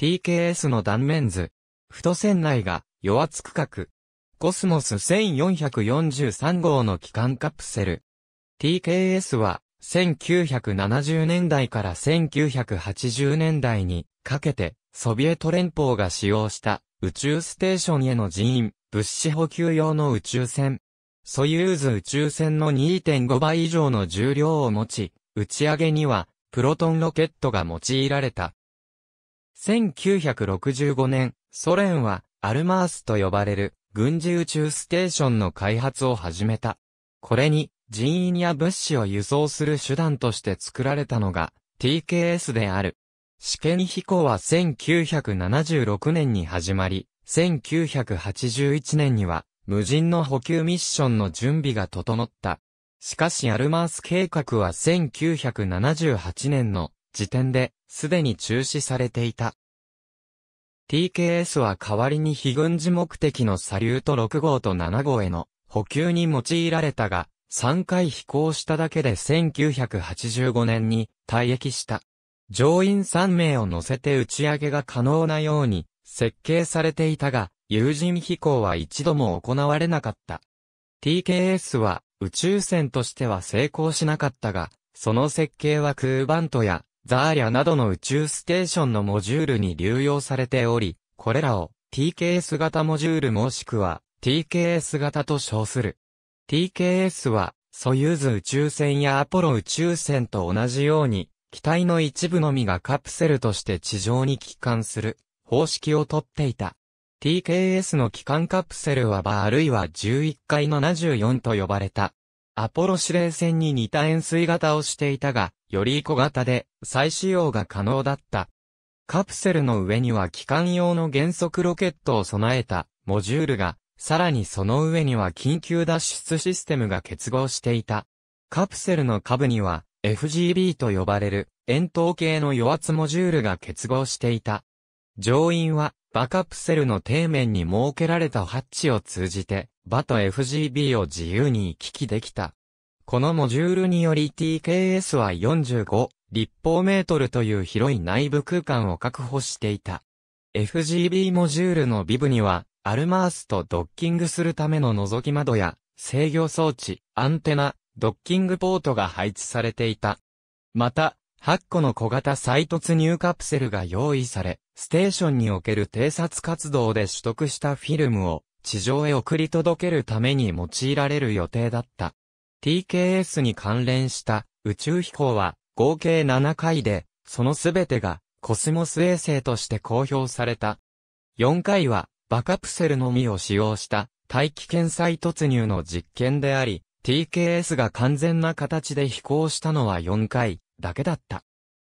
TKS の断面図。太船内が、弱圧区画。コスモス1443号の機関カプセル。TKS は、1970年代から1980年代にかけて、ソビエト連邦が使用した宇宙ステーションへの人員、物資補給用の宇宙船。ソユーズ宇宙船の2.5倍以上の重量を持ち、打ち上げには、プロトンロケットが用いられた。1965年、ソ連はアルマースと呼ばれる軍事宇宙ステーションの開発を始めた。これに人員や物資を輸送する手段として作られたのが TKS である。試験飛行は1976年に始まり、1981年には無人の補給ミッションの準備が整った。しかしアルマース計画は1978年の時点で、すでに中止されていた。TKS は代わりに非軍事目的のサリュート6号と7号への補給に用いられたが、3回飛行しただけで1985年に退役した。乗員3名を乗せて打ち上げが可能なように設計されていたが、有人飛行は一度も行われなかった。TKS は宇宙船としては成功しなかったが、その設計は空バントやザーリャなどの宇宙ステーションのモジュールに流用されており、これらを TKS 型モジュールもしくは TKS 型と称する。TKS は、ソユーズ宇宙船やアポロ宇宙船と同じように、機体の一部のみがカプセルとして地上に帰還する方式をとっていた。TKS の帰還カプセルは場あるいは11階74と呼ばれた。アポロ指令船に似た円錐型をしていたが、より小型で再使用が可能だった。カプセルの上には機関用の原則ロケットを備えたモジュールが、さらにその上には緊急脱出システムが結合していた。カプセルの下部には FGB と呼ばれる円筒形の余圧モジュールが結合していた。乗員はバカプセルの底面に設けられたハッチを通じて、バと FGB を自由に行き来できた。このモジュールにより TKS は45立方メートルという広い内部空間を確保していた。FGB モジュールのビブには、アルマースとドッキングするための覗き窓や、制御装置、アンテナ、ドッキングポートが配置されていた。また、8個の小型再突入カプセルが用意され、ステーションにおける偵察活動で取得したフィルムを地上へ送り届けるために用いられる予定だった。TKS に関連した宇宙飛行は合計7回で、そのすべてがコスモス衛星として公表された。4回はバカプセルのみを使用した大気圏再突入の実験であり、TKS が完全な形で飛行したのは4回だけだった。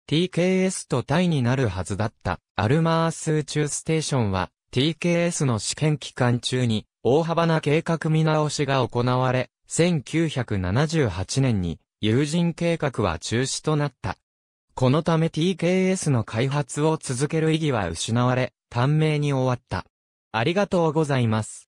TKS とタイになるはずだったアルマース宇宙ステーションは TKS の試験期間中に大幅な計画見直しが行われ、1978年に友人計画は中止となった。このため TKS の開発を続ける意義は失われ、短命に終わった。ありがとうございます。